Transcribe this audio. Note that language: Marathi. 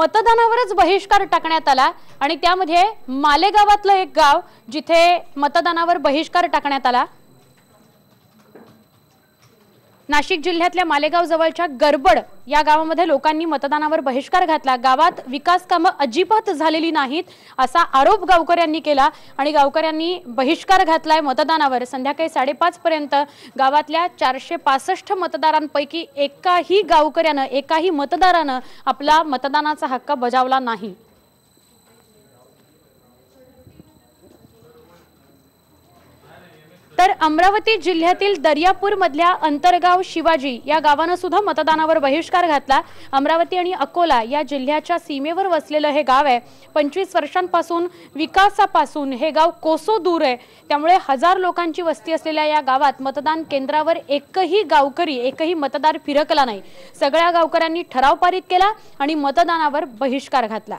मतदानावरच बहिष्कार टाकण्यात आला आणि त्यामध्ये मालेगावातलं एक गाव जिथे मतदानावर बहिष्कार टाकण्यात आला नाशिक जिल्ह्यातल्या मालेगाव जवळच्या गरबड या गावामध्ये लोकांनी मतदानावर बहिष्कार घातला गावात विकास कामं अजिबात झालेली नाहीत असा आरोप गावकऱ्यांनी केला आणि गावकऱ्यांनी बहिष्कार घातलाय मतदानावर संध्याकाळी साडेपाच पर्यंत गावातल्या चारशे पासष्ट मतदारांपैकी एकाही गावकऱ्यानं एकाही मतदारानं आपला मतदानाचा हक्क बजावला नाही अमरावती जिल्ह्यातील दर्यापूर मधल्या अंतरगाव शिवाजी या गावानं सुद्धा मतदानावर बहिष्कार घातला अमरावती आणि अकोला या जिल्ह्याच्या सीमेवर वसलेलं हे गाव आहे पंचवीस वर्षांपासून विकासापासून हे गाव कोसो दूर आहे त्यामुळे हजार लोकांची वस्ती असलेल्या या गावात मतदान केंद्रावर एकही गावकरी एकही मतदार फिरकला नाही सगळ्या गावकऱ्यांनी ठराव पारित केला आणि मतदानावर बहिष्कार घातला